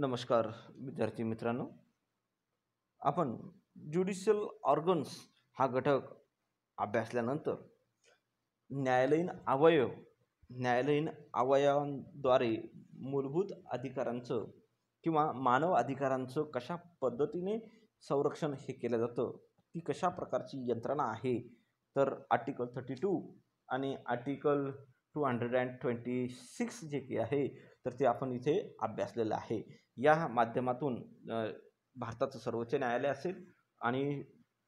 नमस्कार विद्यार्थी मित्रांनो आपण ज्युडिशियल ऑर्गन्स हा घटक अभ्यासल्यानंतर न्यायालयीन अवयव न्यायालयीन अवयवांद्वारे मूलभूत अधिकारांचं किंवा मानव अधिकारांचं कशा पद्धतीने संरक्षण हे केलं जातं ती कशा प्रकारची यंत्रणा आहे तर आर्टिकल थर्टी टू आणि article two hundred and twenty six जे की आहे तर ते आपण इथे अभ्यासलेलं आहे या माध्यमातून भारताचं सर्वोच्च न्यायालय असेल आणि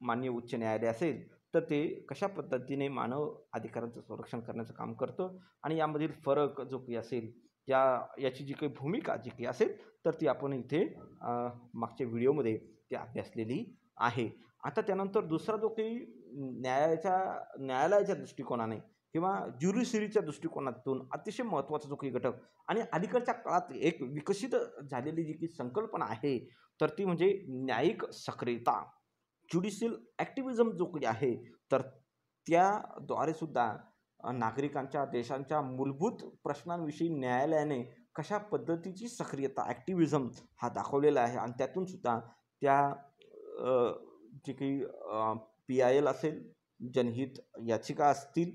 माननीय उच्च न्यायालय असेल तर ते कशा पद्धतीने मानव अधिकारांचं संरक्षण करण्याचं काम करतं आणि यामधील फरक जो काही असेल या याची जी काही भूमिका जी काही असेल तर ती आपण इथे मागच्या व्हिडिओमध्ये ती अभ्यासलेली आहे आता त्यानंतर दुसरा जो काही न्यायाच्या न्यायालयाच्या दृष्टिकोनाने किंवा ज्युरिसिरीच्या दृष्टिकोनातून अतिशय महत्त्वाचा जो काही घटक आणि अलीकडच्या काळात एक विकसित झालेली जी की संकल्पना आहे तर ती म्हणजे न्यायिक सक्रियता ज्युडिशियल ॲक्टिव्हिजम जो काही आहे तर त्याद्वारे सुद्धा नागरिकांच्या देशांच्या मूलभूत प्रश्नांविषयी न्यायालयाने कशा पद्धतीची सक्रियता ॲक्टिव्हिजम हा दाखवलेला आहे आणि त्यातून सुद्धा त्या जे काही पी आय एल असेल जनहित याचिका असतील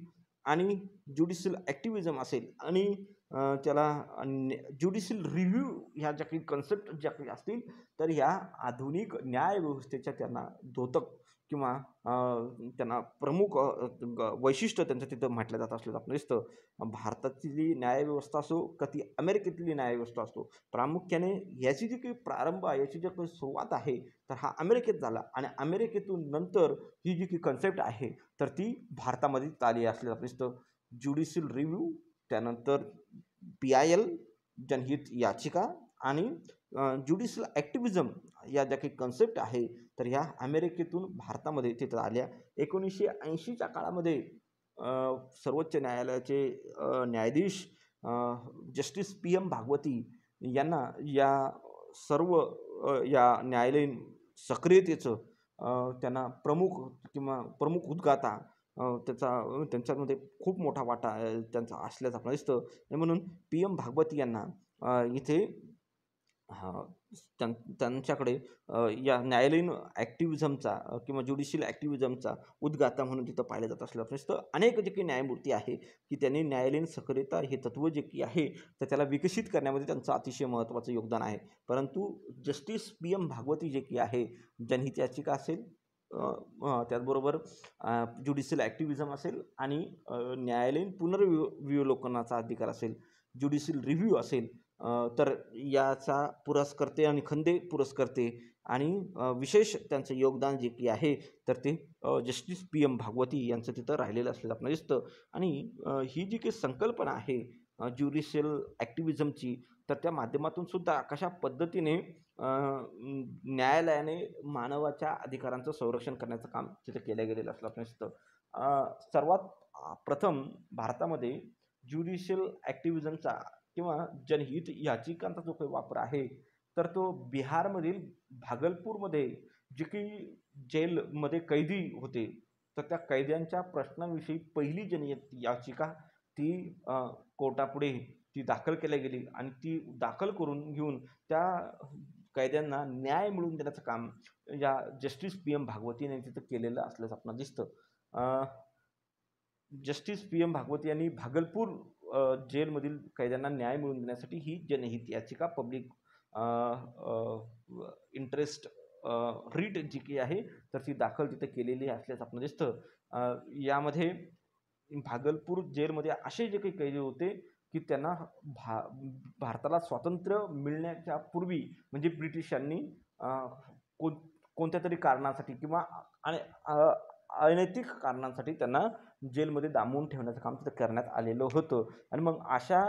आणि ज्युडिशियल ॲक्टिव्हिजम असेल आणि त्याला ज्युडिशियल रिव्ह्यू ह्या ज्या काही कन्सेप्ट ज्या काही असतील तर ह्या आधुनिक न्यायव्यवस्थेच्या त्यांना द्योतक किंवा त्यांना प्रमुख वैशिष्ट्य त्यांचं तिथं म्हटलं जात असल्याचं आपण दिसतं भारतातली न्यायव्यवस्था असो का ती अमेरिकेतली न्यायव्यवस्था असो प्रामुख्याने याची जी काही प्रारंभ आहे याची जी काही सुरुवात आहे तर हा अमेरिकेत झाला आणि अमेरिकेतून नंतर ही जी काही कन्सेप्ट आहे तर ती भारतामध्ये आली असल्याचं आपण दिसतं ज्युडिशियल रिव्ह्यू त्यानंतर पी आय एल जनहित याचिका आणि ज्युडिशियल ॲक्टिव्हिजम या ज्या काही कन्सेप्ट आहे तर ह्या अमेरिकेतून भारतामध्ये तिथं आल्या एकोणीसशे ऐंशीच्या काळामध्ये सर्वोच्च न्यायालयाचे न्यायाधीश जस्टिस पी एम भागवती यांना या सर्व या न्यायालयीन सक्रियतेचं त्यांना प्रमुख किंवा प्रमुख उद्गाता त्याचा त्यांच्यामध्ये खूप मोठा वाटा त्यांचा असल्याचं आपल्याला दिसतं म्हणून पी एम भागवती यांना इथे त्यां त्यांच्याकडे या न्यायालयीन ॲक्टिव्हिझमचा किंवा ज्युडिशियल ॲक्टिव्हिझमचा उद्गाता म्हणून तिथं पाहिलं जात असलं तर अनेक जे की न्यायमूर्ती आहे की त्यांनी न्यायालयीन सक्रियता हे तत्त्व जे की आहे तर त्याला विकसित करण्यामध्ये त्यांचं अतिशय महत्त्वाचं योगदान आहे परंतु जस्टिस पी एम भागवती जे की आहे जनहित याचिका असेल त्याचबरोबर ज्युडिशियल ॲक्टिव्हिझम असेल आणि न्यायालयीन पुनर्विलोकनाचा अधिकार असेल ज्युडिशियल रिव्ह्यू असेल तर याचा पुरस्कर्ते आणि खंदे पुरस्कर्ते आणि विशेष त्यांचं योगदान जे की आहे तर ते जस्टिस पी एम भागवती यांचं तिथं राहिलेलं असलेलं आपण दिसतं आणि ही जी काही संकल्पना आहे ज्युडिशियल ॲक्टिव्हिजमची तर त्या माध्यमातून सुद्धा कशा पद्धतीने न्यायालयाने मानवाच्या अधिकारांचं संरक्षण करण्याचं काम तिथं केलं गेलेलं असलं आपण दिसतं सर्वात प्रथम भारतामध्ये ज्युडिशियल ॲक्टिव्हिजमचा किंवा जनहित याचिकांचा जो काही वापर आहे तर तो बिहारमधील भागलपूरमध्ये जे की जेलमध्ये कैदी होते तर त्या कैद्यांच्या प्रश्नाविषयी पहिली जनहित याचिका ती कोर्टापुढे ती दाखल केल्या गेली आणि ती दाखल करून घेऊन त्या कैद्यांना न्याय मिळवून देण्याचं काम या जस्टिस पी एम भागवती यांनी तिथं केलेलं असल्याचं आपल्याला दिसतं जस्टिस पी एम भागवती यांनी भागलपूर जेलमधील कैद्यांना न्याय मिळवून देण्यासाठी ही जनहित याचिका पब्लिक इंटरेस्ट रीट जी की आहे तर ती दाखल तिथे केलेली असल्याचं आपण दिसतं यामध्ये भागलपूर जेलमध्ये असे जे काही कैदी होते की त्यांना भा भारताला स्वातंत्र्य मिळण्याच्या पूर्वी म्हणजे ब्रिटिशांनी कोण कोणत्या तरी कारणासाठी किंवा आणि अनैतिक कारणांसाठी त्यांना जेलमध्ये दामून ठेवण्याचं काम तिथं करण्यात आलेलं होतं आणि मग अशा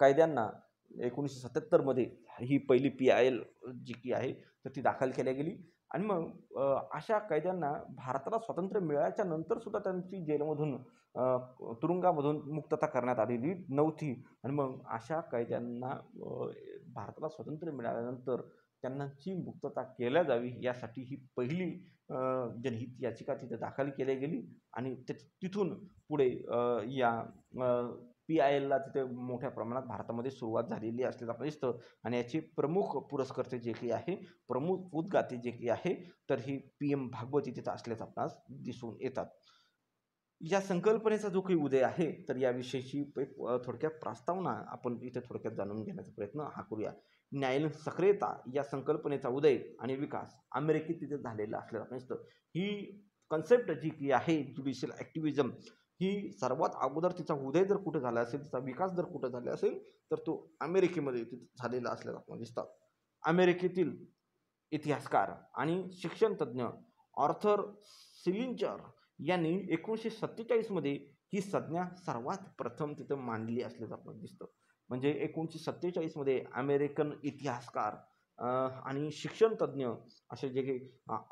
कायद्यांना एकोणीसशे सत्याहत्तरमध्ये ही पहिली पी आय एल जी की आहे तर ती दाखल केल्या गेली आणि मग अशा कैद्यांना भारताला स्वातंत्र्य मिळाल्याच्या नंतरसुद्धा त्यांची जेलमधून तुरुंगामधून मुक्तता करण्यात आलेली नव्हती आणि मग अशा कैद्यांना भारताला स्वातंत्र्य मिळाल्यानंतर त्यांनाची मुक्तता केल्या जावी यासाठी ही पहिली जनहित याचिका तिथं दाखल केली गेली आणि ते तिथून पुढे या पी आय एलला तिथे मोठ्या प्रमाणात भारतामध्ये सुरुवात झालेली असल्याचं आपण दिसतं आणि याचे प्रमुख पुरस्कर्ते जे काही आहे प्रमुख उद्गाते जे काही आहे तर ही पी एम भागवती तिथं असल्याचं आपणास दिसून येतात या संकल्पनेचा जो काही उदय आहे तर याविषयीची थोडक्यात प्रस्तावना आपण इथे थोडक्यात जाणून घेण्याचा प्रयत्न हा करूया न्यायालयीन सक्रियता या संकल्पनेचा उदय आणि विकास अमेरिकेत तिथे झालेला असल्याचं आपण दिसतं ही कन्सेप्ट जी की आहे ज्युडिशियल ॲक्टिव्हिजम ही सर्वात अगोदर तिचा उदय जर कुठे झाला असेल तिचा विकास जर कुठे झाला असेल तर तो अमेरिकेमध्ये झालेला असल्याचं आपण दिसतात अमेरिकेतील इतिहासकार आणि शिक्षणतज्ज्ञ ऑर्थर सिलिंचर यांनी एकोणीसशे सत्तेचाळीसमध्ये ही संज्ञा सर्वात प्रथम तिथं मांडली असल्याचं आपल्याला दिसतं म्हणजे एकोणीसशे सत्तेचाळीसमध्ये अमेरिकन इतिहासकार आणि शिक्षणतज्ज्ञ असे जे काही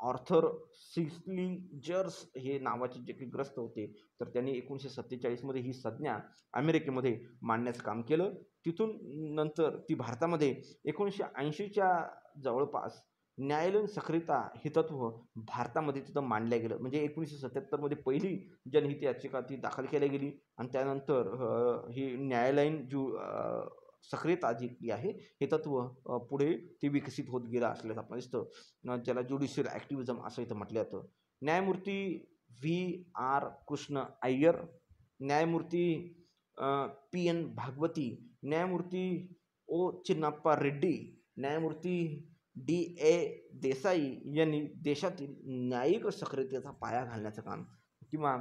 ऑर्थर सिस्लिजर्स हे नावाचे जे काही ग्रस्त होते तर त्यांनी एकोणीसशे सत्तेचाळीसमध्ये ही संज्ञा अमेरिकेमध्ये मांडण्याचं काम केलं तिथून नंतर ती भारतामध्ये एकोणीसशे ऐंशीच्या जवळपास न्यायालयीन सक्रियता हे तत्व भारतामध्ये तिथं मांडलं गेलं म्हणजे एकोणीसशे सत्याहत्तरमध्ये पहिली जनहित याचिका ती दाखल केली गेली आणि त्यानंतर ही न्यायालयीन ज्यू सक्रियता जी आहे हे तत्व पुढे ते विकसित होत गेलं असल्याचं आपण दिसतं ज्याला ज्युडिशियल ॲक्टिव्हिजम असं इथं म्हटलं जातं न्यायमूर्ती व्ही आर कृष्ण अय्यर न्यायमूर्ती पी एन भागवती न्यायमूर्ती ओ चिन्नाप्पा रेड्डी न्यायमूर्ती डी ए देसाई यांनी देशातील न्यायिक सक्रियतेचा पाया घालण्याचं काम किंवा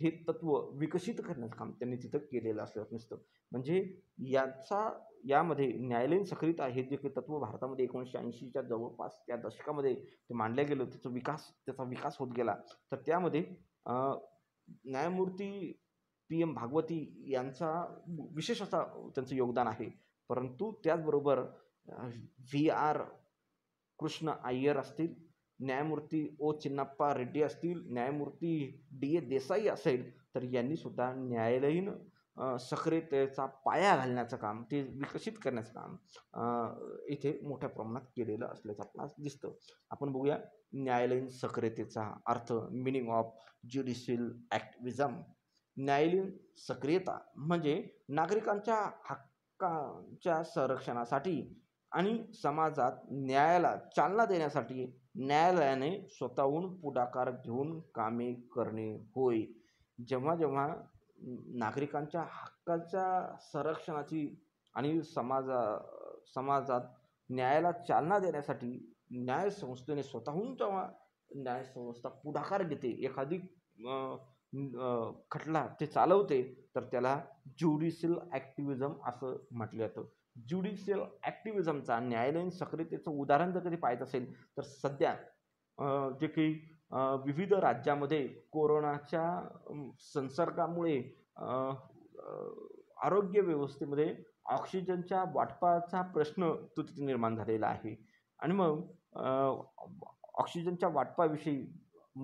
हे तत्व विकसित करण्याचं काम त्यांनी तिथं केलेलं असं दिसतं म्हणजे याचा यामध्ये न्यायालयीन सक्रियता हे जे काही तत्व भारतामध्ये एकोणीसशे ऐंशीच्या जवळपास त्या दशकामध्ये ते मांडलं गेलं त्याचा विकास त्याचा विकास होत गेला तर त्यामध्ये न्यायमूर्ती पी एम भागवती यांचा विशेष असा त्यांचं योगदान आहे परंतु त्याचबरोबर व्ही आर कृष्ण अय्यर असतील न्यायमूर्ती ओ चिन्नाप्पा रेड्डी असतील न्यायमूर्ती डी ए देसाई असेल तर यांनीसुद्धा न्यायालयीन सक्रियतेचा पाया घालण्याचं काम ते विकसित करण्याचं काम इथे मोठ्या प्रमाणात केलेलं असल्याचं आपल्याला दिसतं आपण बघूया न्यायालयीन सक्रियतेचा अर्थ मिनिंग ऑफ ज्युडिशियल ॲक्टिव्हिजम न्यायालयीन सक्रियता म्हणजे नागरिकांच्या हक्कांच्या संरक्षणासाठी आणि समाजात न्यायाला चालना देण्यासाठी न्यायालयाने स्वतःहून पुढाकार घेऊन कामे करणे होय जेव्हा जेव्हा नागरिकांच्या हक्काच्या संरक्षणाची आणि समाजा समाजात न्यायाला चालना देण्यासाठी न्यायसंस्थेने स्वतःहून जेव्हा न्यायसंस्था पुढाकार घेते एखादी खटला ते चालवते तर त्याला ज्युडिशियल ॲक्टिव्हिजम असं म्हटलं जातं ज्युडिशियल ॲक्टिव्हिजमचा न्यायालयीन सक्रियतेचं उदाहरण जर कधी पाहायचं असेल तर सध्या जे की विविध राज्यामध्ये कोरोनाच्या संसर्गामुळे आरोग्य व्यवस्थेमध्ये ऑक्सिजनच्या वाटपाचा प्रश्न तो निर्माण झालेला आहे आणि मग ऑक्सिजनच्या वाटपाविषयी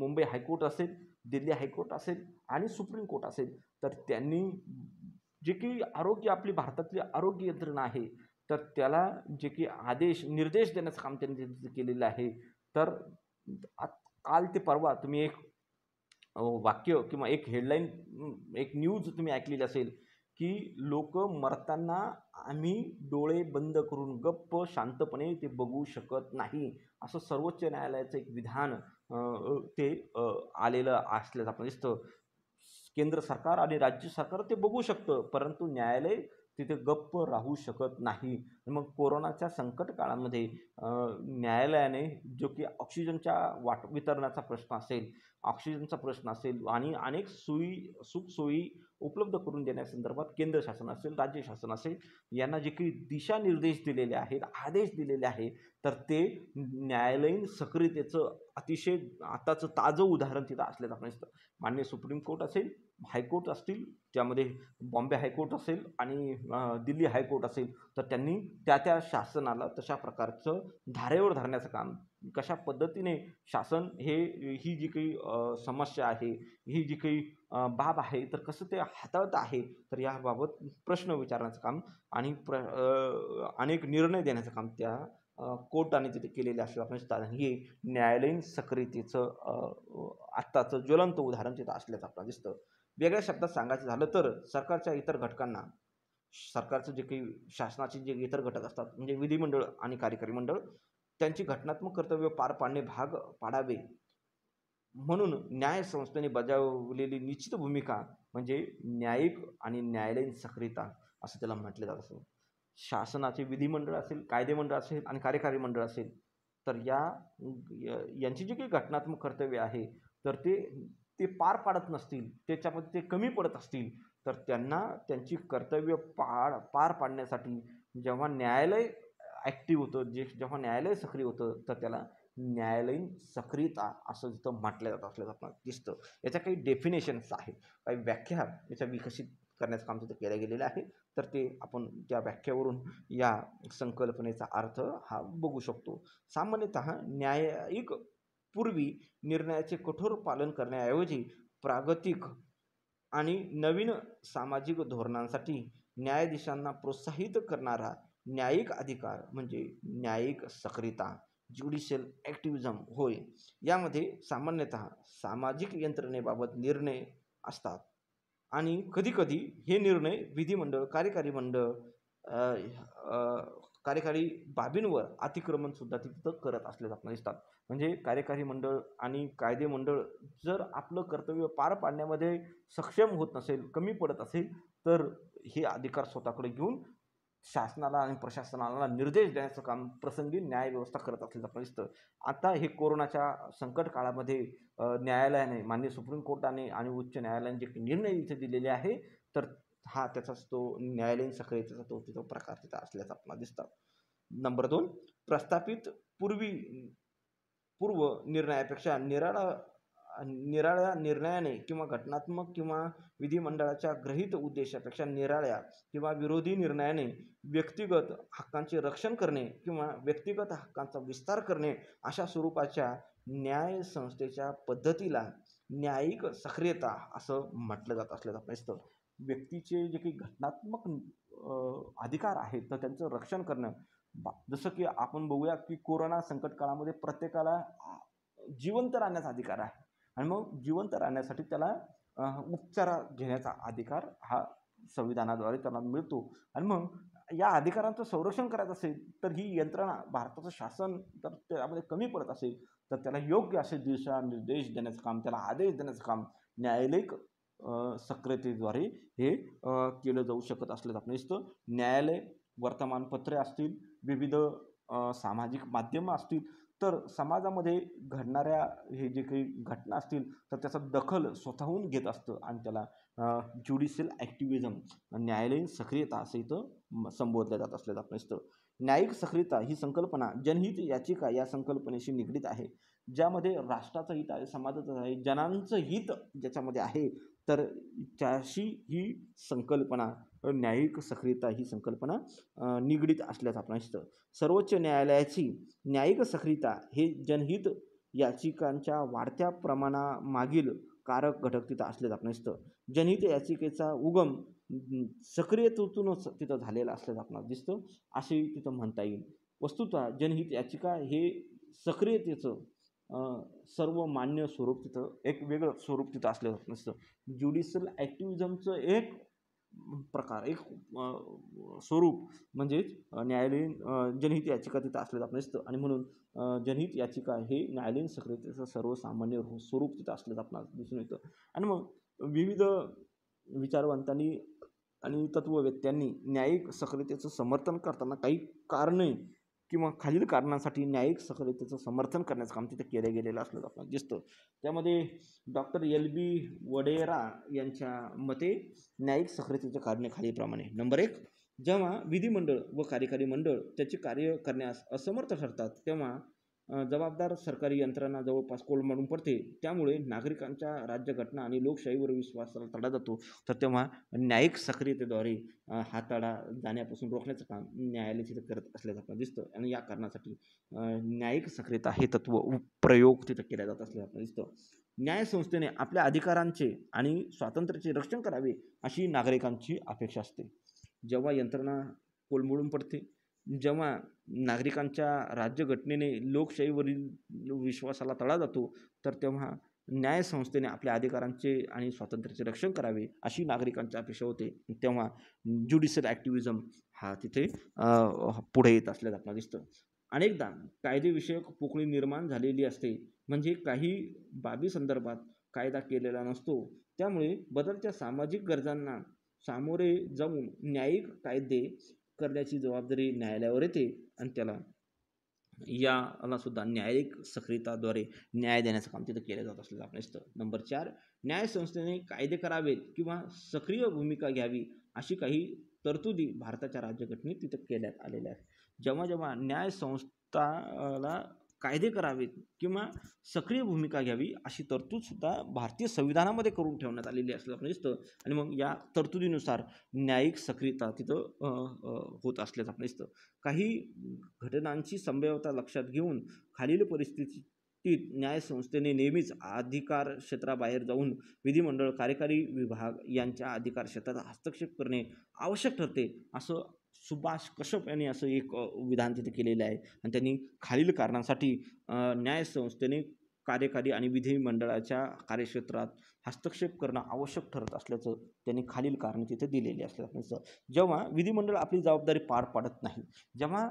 मुंबई हायकोर्ट असेल दिल्ली हायकोर्ट असेल आणि सुप्रीम कोर्ट असेल तर त्यांनी जे की आरोग्य आपली भारतातली आरोग्य यंत्रणा आहे तर त्याला जे की आदेश निर्देश देण्याचं काम त्यांनी केलेलं आहे तर काल ते परवा तुम्ही एक वाक्य किंवा एक हेडलाईन एक न्यूज तुम्ही ऐकलेली असेल की लोक मरताना आम्ही डोळे बंद करून गप्प शांतपणे ते बघू शकत नाही असं सर्वोच्च न्यायालयाचं एक विधान ते आलेलं असल्याचं आपण दिसतं केंद्र सरकार आणि राज्य सरकार ते बघू शकतं परंतु न्यायालय तिथे गप्प राहू शकत नाही मग कोरोनाच्या संकट काळामध्ये न्यायालयाने जो की ऑक्सिजनच्या वाट वितरणाचा प्रश्न असेल ऑक्सिजनचा प्रश्न असेल आणि अनेक सोयी सुखसोयी उपलब्ध करून देण्यासंदर्भात केंद्र शासन असेल राज्य शासन असेल यांना जे काही दिशानिर्देश दिलेले आहेत आदेश दिलेले आहेत तर ते न्यायालयीन सक्रियतेचं अतिशय आताचं ताजं उदाहरण तिथं असल्याचं आपण दिसतं मान्य सुप्रीम कोर्ट असेल हायकोर्ट असतील त्यामध्ये बॉम्बे हायकोर्ट असेल आणि दिल्ली हायकोर्ट असेल तर त्यांनी त्या त्या शासनाला तशा प्रकारचं धारेवर धरण्याचं काम कशा पद्धतीने शासन हे ही जी काही समस्या आहे ही जी काही बाब आहे तर कसं ते हाताळत आहे तर याबाबत प्रश्न विचारण्याचं काम आणि प्र अनेक निर्णय देण्याचं काम त्या कोर्टाने तिथे केलेले असलं आपण हे न्यायालयीन सक्रियतेचं आत्ताचं ज्वलंत उदाहरण तिथं असल्याचं आपल्याला दिसतं वेगळ्या शब्दात सांगायचं झालं तर सरकारच्या इतर घटकांना सरकारचं जे काही शासनाचे जे इतर घटक असतात म्हणजे विधिमंडळ आणि कार्यकारी मंडळ त्यांची घटनात्मक कर्तव्य पार पाडणे भाग पाडावे म्हणून न्याय संस्थेने बजावलेली निश्चित भूमिका म्हणजे न्यायिक आणि न्यायालयीन सक्रियता असं त्याला म्हटलं जात असं शासनाचे विधिमंडळ असेल कायदेमंडळ असेल आणि कार्यकारी मंडळ असेल तर या यांची जी काही घटनात्मक कर्तव्य आहे तर ते ते पार पाडत नसतील त्याच्यामध्ये ते कमी पडत असतील तर त्यांना त्यांची कर्तव्य पार पार पाडण्यासाठी जेव्हा न्यायालय ॲक्टिव्ह होतं जे जेव्हा न्यायालय सक्रिय होतं तर त्याला न्यायालयीन सक्रियता असं जिथं म्हटलं जात असल्याचं आपल्याला दिसतं याच्या काही डेफिनेशन्स आहेत काही व्याख्या याच्या विकसित करण्याचं काम तिथं केलं गेलेलं आहे तर ते आपण त्या व्याख्यावरून या संकल्पनेचा अर्थ हा बघू शकतो सामान्यत न्यायिक पूर्वी निर्णयाचे कठोर पालन करण्याऐवजी प्रागतिक आणि नवीन सामाजिक धोरणांसाठी न्यायाधीशांना प्रोत्साहित करणारा न्यायिक अधिकार म्हणजे न्यायिक सक्रियता ज्युडिशियल ॲक्टिव्हिझम होय यामध्ये सामान्यत सामाजिक यंत्रणेबाबत निर्णय असतात आणि कधीकधी हे निर्णय विधिमंडळ कार्यकारी मंडळ कार्यकारी बाबींवर अतिक्रमणसुद्धा तिथं करत असल्याचं आपल्याला दिसतात म्हणजे कार्यकारी मंडळ आणि कायदे मंडळ जर आपलं कर्तव्य पार पाडण्यामध्ये सक्षम होत नसेल कमी पडत असेल तर हे अधिकार स्वतःकडे घेऊन शासनाला आणि प्रशासनाला निर्देश देण्याचं काम प्रसंगी न्यायव्यवस्था करत असल्याचं आपण दिसतं आता हे कोरोनाच्या संकट काळामध्ये न्यायालयाने मान्य सुप्रीम कोर्टाने आणि उच्च न्यायालयाने जे निर्णय इथे दिलेले आहे तर हा त्याचाच तो न्यायालयीन सक्रियतेचा तो तिथं प्रकार तिथं असल्याचा आपल्याला दिसतात नंबर दोन प्रस्थापित पूर्वी पूर्व निर्णयापेक्षा निराळा निराळ्या निर्णयाने किंवा घटनात्मक किंवा विधिमंडळाच्या ग्रहित उद्देशापेक्षा निराळ्या किंवा विरोधी निर्णयाने व्यक्तिगत हक्कांचे रक्षण करणे किंवा व्यक्तिगत हक्कांचा विस्तार करणे अशा स्वरूपाच्या न्याय संस्थेच्या पद्धतीला न्यायिक सक्रियता असं म्हटलं जात असल्याचं दिसतं व्यक्तीचे जे काही घटनात्मक अधिकार आहेत तर त्यांचं रक्षण करणं जसं की आपण बघूया की कोरोना संकट काळामध्ये प्रत्येकाला जिवंत राहण्याचा अधिकार आहे आणि मग जिवंत राहण्यासाठी त्याला उपचार घेण्याचा अधिकार हा संविधानाद्वारे त्यांना मिळतो आणि मग या अधिकारांचं संरक्षण करायचं असेल तर ही यंत्रणा भारताचं शासन जर त्यामध्ये कमी पडत असेल तर त्याला योग्य असे दिशानिर्देश देण्याचं काम त्याला आदेश देण्याचं काम न्यायालयिक सक्रियतेद्वारे हे केलं जाऊ शकत असल्याचं आपण दिसतं न्यायालय वर्तमानपत्रे असतील विविध सामाजिक माध्यमं असतील तर समाजामध्ये घडणाऱ्या हे जे काही घटना असतील तर त्याचा दखल स्वतःहून घेत असतं आणि त्याला ज्युडिशियल ॲक्टिव्हिजम न्यायालयीन सक्रियता असं इथं संबोधल्या जात असल्याचं आपण दिसतं न्यायिक सक्रियता ही संकल्पना जनहित याचिका या संकल्पनेशी निगडीत आहे ज्यामध्ये राष्ट्राचं हित आहे समाजाचं आहे जनांचं हित ज्याच्यामध्ये आहे तर त्याशी ही संकल्पना न्यायिक सक्रियता ही संकल्पना निगडीत असल्याचं आपण दिसतं सर्वोच्च न्यायालयाची न्यायिक सक्रियता हे जनहित याचिकांच्या वाढत्या प्रमाणामागील कारक घटक तिथं असल्याचं आपण दिसतं जनहित याचिकेचा उगम सक्रियतेतूनच तिथं झालेला असल्याचं आपणास दिसतं असे तिथं म्हणता येईल वस्तुतः जनहित याचिका हे सक्रियतेचं सर्व मान्य स्वरूप तिथं एक वेगळं स्वरूप तिथं असल्याचं दिसतं ज्युडिशल ॲक्टिव्हिजमचं एक प्रकार एक स्वरूप म्हणजेच न्यायालयीन जनहित याचिका तिथं असल्याचं आपल्याला दिसतं आणि म्हणून जनहित याचिका हे न्यायालयीन सक्रियतेचं सर्वसामान्य स्वरूप तिथं असल्याचं आपणास दिसून येतं आणि मग विविध विचारवंतांनी आणि व्यक्त्यांनी न्यायिक सक्रियतेचं समर्थन करताना काही कारणे किंवा खालील कारणांसाठी न्यायिक सक्रियतेचं समर्थन करण्याचं काम तिथे केलं गेलेलं असल्याचं आपल्याला दिसतं त्यामध्ये डॉक्टर एल बी वडेरा यांच्या मते न्यायिक सक्रियतेचं कारणे खालीलप्रमाणे नंबर एक जेव्हा विधिमंडळ व कार्यकारी मंडळ त्याचे कार्य करण्यास असमर्थ ठरतात तेव्हा जबाबदार सरकारी यंत्रणा जवळपास कोलमडून पडते त्यामुळे नागरिकांच्या राज्यघटना आणि लोकशाहीवर विश्वासाला तडा जातो तर तेव्हा न्यायिक सक्रियतेद्वारे हा तडा जाण्यापासून रोखण्याचं काम न्यायालय तिथं करत असल्याचं आपल्याला दिसतं आणि या कारणासाठी न्यायिक सक्रियता हे तत्व प्रयोग तिथं केला जात असल्याचं आपल्याला दिसतं न्यायसंस्थेने आपल्या अधिकारांचे आणि स्वातंत्र्याचे रक्षण करावे अशी नागरिकांची अपेक्षा असते जेव्हा यंत्रणा कोलमडून पडते जेव्हा नागरिकांच्या राज्यघटनेने लोकशाहीवरील विश्वासाला तडा जातो तर तेव्हा न्यायसंस्थेने आपल्या अधिकारांचे आणि स्वातंत्र्याचे रक्षण करावे अशी नागरिकांची अपेक्षा होते तेव्हा ज्युडिशियल ॲक्टिव्हिजम हा तिथे पुढे येत असल्याचं आपल्याला दिसतं अनेकदा कायदेविषयक पोकळी निर्माण झालेली असते म्हणजे काही बाबी संदर्भात कायदा केलेला नसतो त्यामुळे बदलत्या सामाजिक गरजांना सामोरे जाऊन न्यायिक कायदे करण्याची जबाबदारी न्यायालयावर येते आणि त्याला याला सुद्धा न्यायिक सक्रियताद्वारे न्याय देण्याचं काम तिथं केलं जात असलेलं आपण दिसतं नंबर चार न्यायसंस्थेने कायदे करावेत किंवा सक्रिय भूमिका घ्यावी अशी काही तरतुदी भारताच्या राज्यघटनेत तिथं केल्यात आलेल्या आहेत जेव्हा जेव्हा न्यायसंस्थाला कायदे करावेत किंवा सक्रिय भूमिका घ्यावी अशी तरतूदसुद्धा भारतीय संविधानामध्ये करून ठेवण्यात आलेली आपण दिसतं आणि मग या तरतुदीनुसार न्यायिक सक्रियता तिथं होत असल्याचं आपण दिसतं काही घटनांची संभाव्यता लक्षात घेऊन खालील परिस्थिती न्याय न्यायसंस्थेने नेहमीच अधिकार क्षेत्राबाहेर जाऊन विधिमंडळ कार्यकारी विभाग यांच्या अधिकार क्षेत्रात हस्तक्षेप करणे आवश्यक ठरते असं सुभाष कश्यप यांनी असं एक विधान तिथे केलेलं आहे आणि त्यांनी खालील कारणांसाठी न्याय संस्थेने कार्यकारी आणि विधिमंडळाच्या कार्यक्षेत्रात हस्तक्षेप करणं आवश्यक ठरत असल्याचं त्यांनी खालील कारण तिथे दिलेली असल्याचं जेव्हा विधिमंडळ आपली जबाबदारी पार पाडत नाही जेव्हा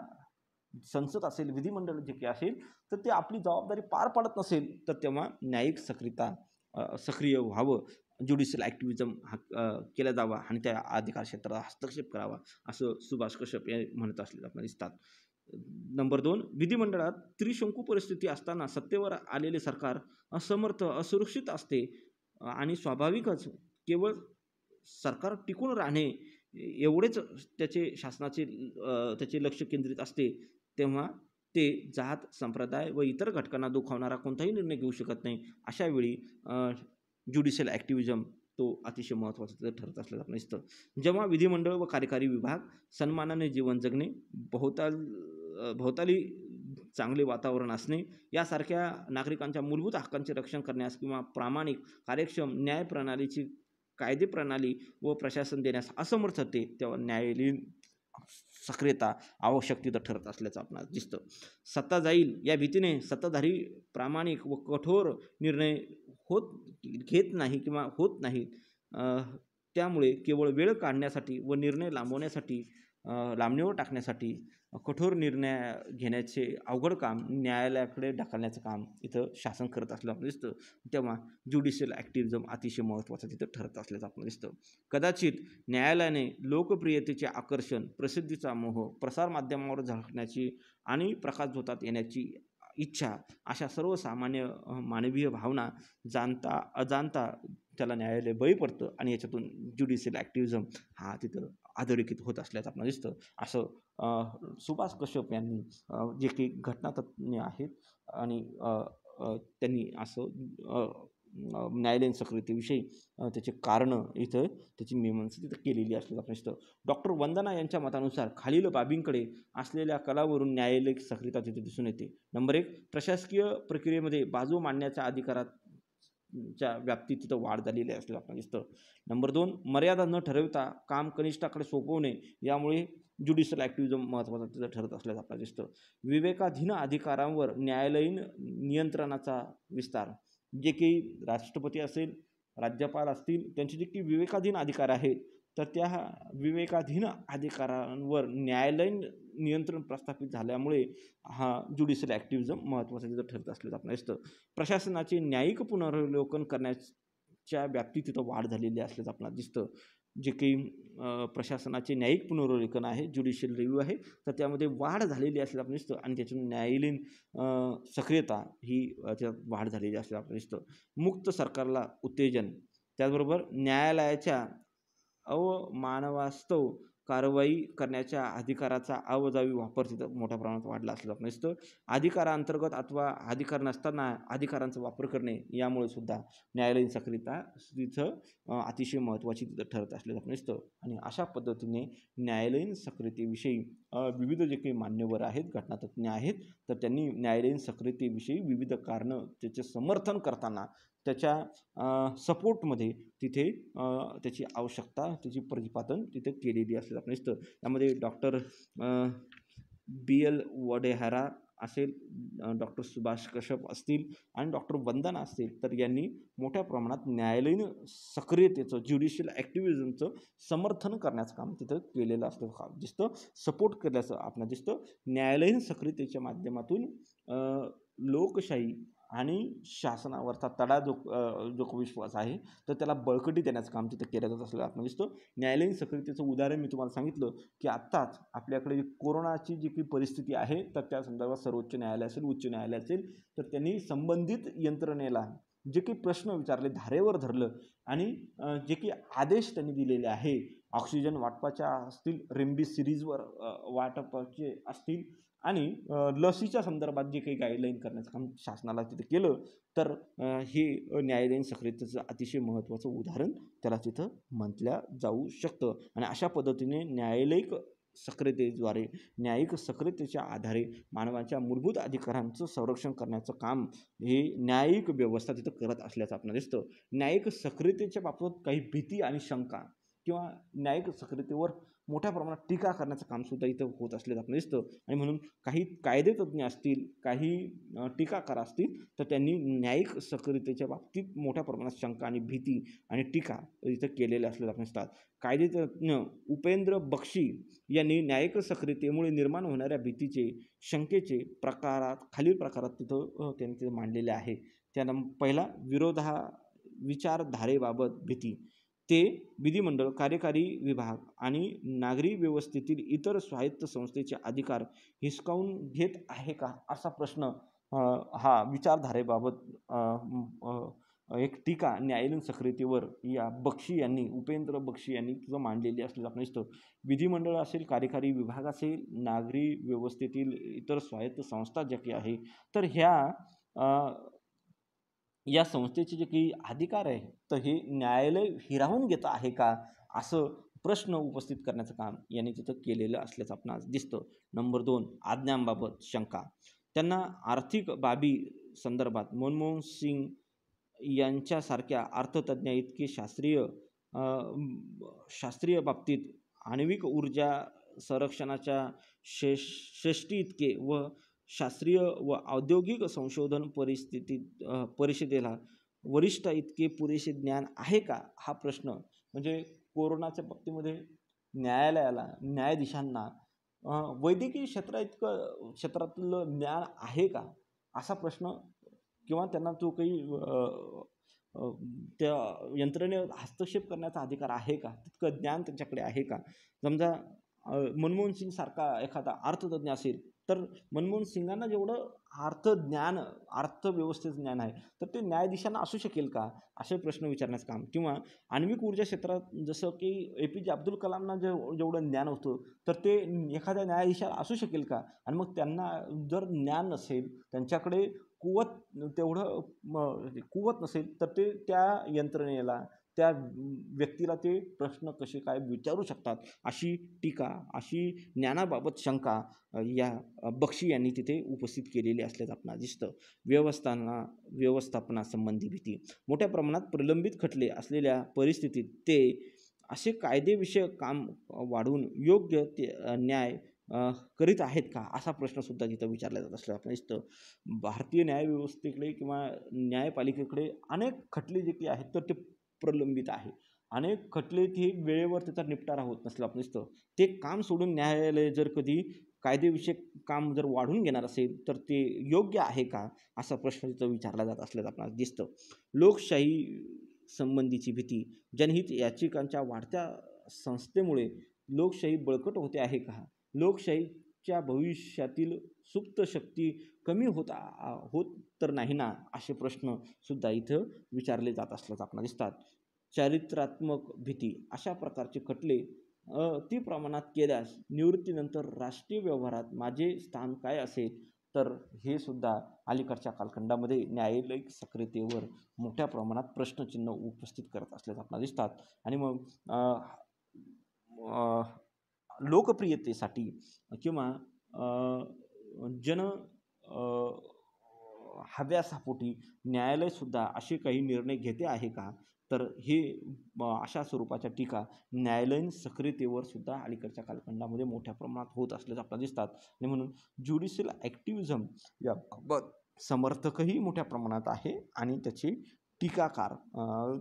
संसद असेल विधिमंडळ जे काही असेल तर ते आपली जबाबदारी पार पाडत नसेल तर तेव्हा न्यायिक सक्रियता सक्रिय व्हावं ज्युडिशियल ॲक्टिव्हिजम हा केला जावा आणि त्या अधिकार क्षेत्राला हस्तक्षेप करावा असं सुभाष कश्यप हे म्हणत असले आपण दिसतात नंबर दोन विधिमंडळात त्रिशंकू परिस्थिती असताना सत्तेवर आलेले सरकार असमर्थ असुरक्षित असते आणि स्वाभाविकच केवळ सरकार टिकून राहणे एवढेच त्याचे शासनाचे त्याचे लक्ष केंद्रित असते तेव्हा ते जात संप्रदाय व इतर घटकांना दुखावणारा कोणताही निर्णय घेऊ शकत नाही अशावेळी ज्युडिशियल ॲक्टिव्हिजम तो अतिशय महत्त्वाचा ठरत असल्याचं दिसतं जेव्हा विधिमंडळ व कार्यकारी विभाग सन्मानाने जीवन जगणे बहुताल भोवताली चांगले वातावरण असणे यासारख्या नागरिकांच्या मूलभूत हक्कांचे रक्षण करण्यास किंवा प्रामाणिक कार्यक्षम न्यायप्रणालीची प्रणालीची कायदे प्रणाली व प्रशासन देण्यास असमर्थ ते तेव्हा न्यायालयीन सक्रियता आवश्यक तिथं ठरत असल्याचं आपणास दिसतं सत्ता जाईल या भीतीने सत्ताधारी प्रामाणिक व कठोर निर्णय होत घेत नाही किंवा होत नाही त्यामुळे केवळ वेळ काढण्यासाठी व निर्णय लांबवण्यासाठी लांबणीवर टाकण्यासाठी कठोर निर्णय घेण्याचे अवघड काम न्यायालयाकडे ढकलण्याचं काम इथं शासन करत असल्यामुळे आपलं दिसतं तेव्हा ज्युडिशियल ॲक्टिव्हिजम अतिशय महत्त्वाचं तिथं ठरत असल्याचं आपलं दिसतं कदाचित न्यायालयाने लोकप्रियतेचे आकर्षण प्रसिद्धीचा मोह प्रसारमाध्यमावर झळकण्याची आणि प्रकाशझोतात येण्याची इच्छा अशा सर्वसामान्य मानवीय भावना जाणता अजाणता त्याला न्यायालय बळी पडतं आणि याच्यातून ज्युडिशियल ॲक्टिव्हिजम हा तिथं अधोरेखित होत असल्याचं आपल्याला दिसतं असं सुभाष कश्यप यांनी जे काही घटनातज्ञ आहेत आणि त्यांनी असं न्यायालयीन सक्रियतेविषयी त्याचे कारणं इथं त्याची मीमांसा तिथं केलेली असल्याचं आपण दिसतं डॉक्टर वंदना यांच्या मतानुसार खालील बाबींकडे असलेल्या कलावरून न्यायालयिक सक्रियता तिथे दिसून येते नंबर एक प्रशासकीय प्रक्रियेमध्ये बाजू मांडण्याच्या अधिकारात च्या व्याप्तीत तिथं वाढ झालेली असल्याचं आपण दिसतं नंबर दोन मर्यादा न ठरवता काम कनिष्ठाकडे सोपवणे यामुळे ज्युडिशियल ॲक्टिव्हिजम महत्त्वाचा तिथं ठरत असल्याचं आपल्याला दिसतं विवेकाधीन अधिकारांवर न्यायालयीन नियंत्रणाचा विस्तार जे की राष्ट्रपती असेल राज्यपाल असतील त्यांचे जे की विवेकाधीन अधिकार आहेत तर त्या विवेकाधीन अधिकारांवर न्यायालयीन नियंत्रण प्रस्थापित झाल्यामुळे हा ज्युडिशियल ॲक्टिव्हिजम महत्त्वाचा तिथं ठरत असल्याचं आपण दिसतं प्रशासनाचे न्यायिक पुनरावलोकन करण्याच्या व्याप्ती तिथं वाढ झालेली असल्याचं आपल्याला दिसतं जे काही प्रशासनाचे न्यायिक पुनर्वलेखन आहे ज्युडिशियल रिव्ह्यू आहे तर त्यामध्ये वाढ झालेली असेल आपण दिसतं आणि त्याच्यातून न्यायालयीन सक्रियता ही त्यात वाढ झालेली असेल आपण दिसतं मुक्त सरकारला उत्तेजन त्याचबरोबर न्यायालयाच्या अवमानवास्तव कारवाई करण्याच्या अधिकाराचा अवजावी वापर तिथं मोठ्या प्रमाणात वाढला असला दिसतं अधिकाराअंतर्गत अथवा अधिकार नसताना अधिकारांचा वापर करणे यामुळे सुद्धा न्यायालयीन सक्रियता तिथं अतिशय महत्त्वाची तिथं ठरत असल्याचं आपण दिसतं आणि अशा पद्धतीने न्यायालयीन सक्रियतेविषयी विविध जे काही मान्यवर आहेत घटनातज्ञ आहेत तर त्यांनी न्यायालयीन सक्रियतेविषयी विविध कारणं त्याचे समर्थन करताना त्याच्या सपोर्टमध्ये तिथे त्याची आवश्यकता त्याची प्रतिपादन तिथे केलेली असेल आपण दिसतं त्यामध्ये डॉक्टर बी एल वडेहरा असेल डॉक्टर सुभाष कश्यप असतील आणि डॉक्टर वंदना असतील तर यांनी मोठ्या प्रमाणात न्यायालयीन सक्रियतेचं ज्युडिशियल ॲक्टिव्हिजमचं समर्थन करण्याचं काम तिथं केलेलं का दिसतं सपोर्ट केल्याचं आपल्याला दिसतं न्यायालयीन सक्रियतेच्या माध्यमातून लोकशाही आणि शासनावरचा तडा जो जो विश्वास आहे तर त्याला बळकटी देण्याचं काम तिथं केलं जात असल्याचं आपण दिसतो न्यायालयीन सक्रियतेचं उदाहरण मी तुम्हाला सांगितलं की आत्ताच आपल्याकडे जी कोरोनाची जी काही परिस्थिती आहे तर त्या संदर्भात सर्वोच्च न्यायालय असेल उच्च न्यायालय असेल तर त्यांनी संबंधित यंत्रणेला जे काही प्रश्न विचारले धारेवर धरलं आणि जे काही आदेश त्यांनी दिलेले आहे ऑक्सिजन वाटपाच्या असतील सिरीजवर वाटपाचे असतील आणि लसीच्या संदर्भात जे काही गाईडलाईन करण्याचं काम शासनाला तिथं केलं तर हे न्यायालयीन सक्रियतेचं अतिशय महत्त्वाचं उदाहरण त्याला तिथं म्हटल्या जाऊ शकतं आणि अशा पद्धतीने न्यायालयिक सक्रियतेद्वारे न्यायिक सक्रियतेच्या आधारे मानवाच्या मूलभूत अधिकारांचं संरक्षण करण्याचं काम हे न्यायिक व्यवस्था तिथं करत असल्याचं आपल्याला दिसतं न्यायिक सक्रियतेच्या बाबतीत काही भीती आणि शंका किंवा न्यायिक सक्रियतेवर मोठ्या प्रमाणात टीका करण्याचं कामसुद्धा इथं होत असल्याचं आपल्याला दिसतं आणि म्हणून काही कायदेतज्ञ असतील काही टीकाकार असतील तर त्यांनी न्यायिक सक्रियतेच्या बाबतीत मोठ्या प्रमाणात शंका आणि भीती आणि टीका इथं केलेल्या असलेल्या आपण दिसतात कायदेतज्ञ उपेंद्र बक्षी यांनी न्यायिक सक्रियतेमुळे निर्माण होणाऱ्या भीतीचे शंकेचे प्रकारात खालील प्रकारात तिथं त्यांनी तिथं मांडलेले आहे त्यानं पहिला विरोधा विचारधारेबाबत भीती ते विधिमंडळ कार्यकारी विभाग आणि नागरी व्यवस्थेतील इतर स्वायत्त संस्थेचे अधिकार हिसकावून घेत आहे का असा प्रश्न हा विचारधारेबाबत एक टीका न्यायालयीन सक्रियतेवर या बक्षी यांनी उपेंद्र बक्षी यांनी किंवा मांडलेली असलेला आपण दिसतो विधिमंडळ असेल कार्यकारी विभाग असेल नागरी व्यवस्थेतील इतर स्वायत्त संस्था ज्या काही आहे तर ह्या या संस्थेचे जे काही अधिकार आहे तर हे न्यायालय हिरावून घेत आहे का असं प्रश्न उपस्थित करण्याचं काम यांनी तिथं केलेलं असल्याचं आपणास दिसतं नंबर दोन आज्ञांबाबत शंका त्यांना आर्थिक बाबी संदर्भात मनमोहन सिंग यांच्यासारख्या अर्थतज्ज्ञ इतके शास्त्रीय शास्त्रीय बाबतीत आण्विक ऊर्जा संरक्षणाच्या शे श्रेष्ठी इतके व शास्त्रीय व औद्योगिक संशोधन परिस्थितीत परिषदेला वरिष्ठ इतके पुरेसे ज्ञान आहे का हा प्रश्न म्हणजे कोरोनाच्या बाबतीमध्ये न्यायालयाला न्यायाधीशांना वैद्यकीय क्षेत्र इतकं क्षेत्रातलं ज्ञान आहे का असा प्रश्न किंवा त्यांना तो काही त्या यंत्रणेवर हस्तक्षेप करण्याचा अधिकार आहे का तितकं ज्ञान त्यांच्याकडे आहे का समजा मनमोहन सिंग सारखा एखादा अर्थतज्ञ असेल तर मनमोहन सिंगांना जेवढं अर्थ ज्ञान अर्थव्यवस्थेचं ज्ञान आहे तर ते न्यायाधीशांना असू शकेल का असे प्रश्न विचारण्याचं काम किंवा आण्विक ऊर्जा क्षेत्रात जसं की ए पी जे अब्दुल कलामना जेव जेवढं ज्ञान होतं तर ते एखाद्या न्यायाधीशाला असू शकेल का आणि मग त्यांना जर ज्ञान नसेल त्यांच्याकडे कुवत तेवढं कुवत नसेल तर ते त्या यंत्रणेला त्या व्यक्तीला ते प्रश्न कसे काय विचारू शकतात अशी टीका अशी ज्ञानाबाबत शंका या बक्षी यांनी तिथे उपस्थित केलेली असल्याचं आपण दिसतं व्यवस्थाना व्यवस्थापनासंबंधी भीती मोठ्या प्रमाणात प्रलंबित खटले असलेल्या परिस्थितीत ते असे कायदेविषयक काम वाढवून योग्य ते न्याय करीत आहेत का असा प्रश्नसुद्धा तिथं विचारला जात असल्याचं आपण दिसतं भारतीय न्यायव्यवस्थेकडे किंवा न्यायपालिकेकडे अनेक खटले जे काही आहेत तर ते प्रलंबित आहे अनेक खटले हे वेळेवर त्याचा निपटारा होत नसला नसतं ते काम सोडून न्यायालय जर कधी कायदेविषयक काम जर वाढून घेणार असेल तर ते योग्य आहे का असा प्रश्न तिथं विचारला जात असल्याचं आपल्याला दिसतं लोकशाही संबंधीची भीती जनहित याचिकांच्या वाढत्या संस्थेमुळे लोकशाही बळकट होते आहे का लोकशाही च्या भविष्यातील सुप्त शक्ती कमी होत होत तर नाही ना असे प्रश्नसुद्धा इथं विचारले जात असल्याचं आपल्याला दिसतात चारित्रात्मक भीती अशा प्रकारचे खटले ती प्रमाणात केल्यास निवृत्तीनंतर राष्ट्रीय व्यवहारात माझे स्थान काय असेल तर हे सुद्धा अलीकडच्या कालखंडामध्ये न्यायालयिक सक्रियतेवर मोठ्या प्रमाणात प्रश्नचिन्ह उपस्थित करत असल्याचं आपल्याला दिसतात आणि मग लोकप्रियतेसाठी किंवा जन हव्यासापोटी न्यायालयसुद्धा असे काही निर्णय घेते आहे का तर हे अशा स्वरूपाच्या टीका न्यायालयीन सक्रियतेवर सुद्धा अलीकडच्या कालखंडामध्ये मोठ्या प्रमाणात होत असल्याचं आपल्याला दिसतात आणि म्हणून ज्युडिशियल ॲक्टिव्हिझम याबाबत समर्थकही मोठ्या प्रमाणात आहे आणि त्याची टीकाकार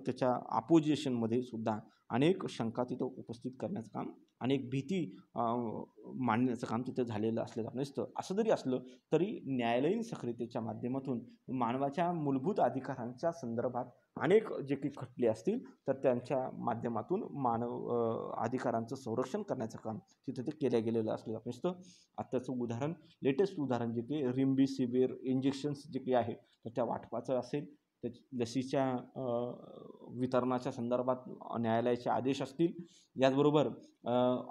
त्याच्या आपोजिशनमध्ये सुद्धा अनेक शंका तिथं उपस्थित करण्याचं काम अनेक भीती मांडण्याचं काम तिथं झालेलं असल्याचं दिसतं असं जरी असलं तरी न्यायालयीन सक्रियतेच्या माध्यमातून मानवाच्या मूलभूत अधिकारांच्या संदर्भात अनेक जे काही खटले असतील तर त्यांच्या माध्यमातून मानव अधिकारांचं संरक्षण करण्याचं काम तिथं ते केलं गेलेलं असल्याचं आपण दिसतं आत्ताचं उदाहरण लेटेस्ट उदाहरण जे काही रिमबी इंजेक्शन्स जे काही आहे तर त्या वाटपाचं असेल त्या लसीच्या वितरणाच्या संदर्भात न्यायालयाचे आदेश असतील याचबरोबर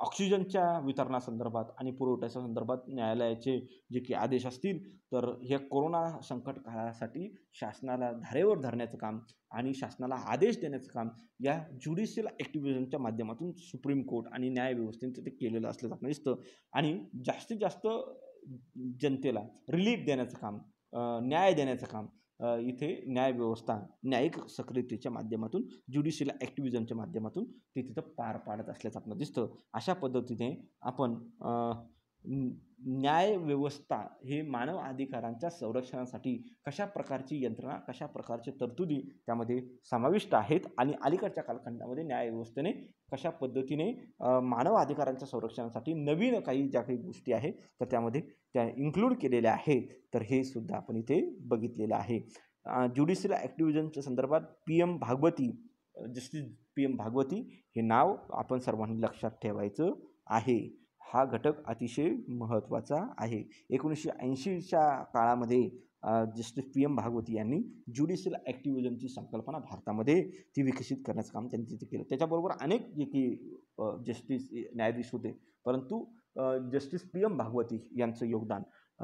ऑक्सिजनच्या वितरणासंदर्भात आणि पुरवठ्याच्या संदर्भात न्यायालयाचे जे की आदेश असतील तर हे कोरोना संकट काळासाठी शासनाला धारेवर धरण्याचं काम आणि शासनाला आदेश देण्याचं काम या ज्युडिशियल ॲक्टिव्हिजमच्या माध्यमातून सुप्रीम कोर्ट आणि न्यायव्यवस्थेने ते केलेलं आपल्याला दिसतं आणि जास्तीत जास्त जनतेला रिलीफ देण्याचं काम न्याय देण्याचं काम इथे न्यायव्यवस्था न्यायिक सक्रियतेच्या माध्यमातून ज्युडिशियल ॲक्टिव्हिजमच्या माध्यमातून ते तिथं पार पाडत असल्याचं आपल्याला दिसतं अशा पद्धतीने आपण न्यायव्यवस्था हे मानव अधिकारांच्या संरक्षणासाठी कशा प्रकारची यंत्रणा कशा प्रकारच्या तरतुदी त्यामध्ये समाविष्ट आहेत आणि अलीकडच्या कालखंडामध्ये न्यायव्यवस्थेने कशा पद्धतीने मानव अधिकारांच्या संरक्षणासाठी नवीन काही ज्या काही गोष्टी आहेत तर त्यामध्ये त्या इन्क्लूड केलेल्या आहेत तर हे सुद्धा आपण इथे बघितलेलं आहे ज्युडिशियल ॲक्टिव्हिजनच्या संदर्भात P M Bhagwati justice P M Bhagwati हे नाव आपण सर्वांनी लक्षात ठेवायचं आहे हा घटक अतिशय महत्त्वाचा आहे एकोणीसशे ऐंशीच्या काळामध्ये जस्टिस पी एम भागवती यांनी ज्युडिशियल ॲक्टिव्हिजनची संकल्पना भारतामध्ये ती विकसित करण्याचं काम त्यांनी तिथे केलं त्याच्याबरोबर अनेक जे की जस्टिस न्यायाधीश होते परंतु जस्टिस पी एम भागवती यांचं योगदान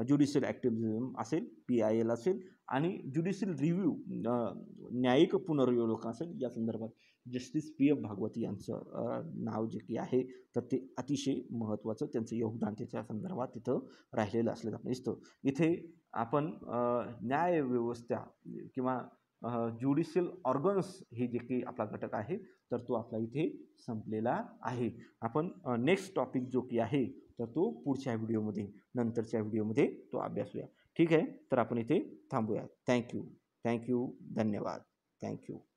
ज्युडिशियल ॲक्टिव्हिजम असेल पी आय एल असेल आणि ज्युडिशियल रिव्ह्यू न्यायिक पुनर्विलोकन असेल या संदर्भात जस्टिस पी एम भागवती यांचं नाव जे की आहे तर ते अतिशय महत्त्वाचं त्यांचं योगदान त्याच्या संदर्भात तिथं राहिलेलं असलेलं आपण दिसतं इथे आपण न्यायव्यवस्था किंवा ज्युडिशियल ऑर्गन्स हे जे की आपला घटक आहे तर तो आपला इथे संपलेला आहे आपण नेक्स्ट टॉपिक जो की आहे तर तो पुढच्या व्हिडिओमध्ये नंतरच्या व्हिडिओमध्ये तो अभ्यासूया ठीक आहे तर आपण इथे थांबूया थँक्यू थँक्यू धन्यवाद थँक्यू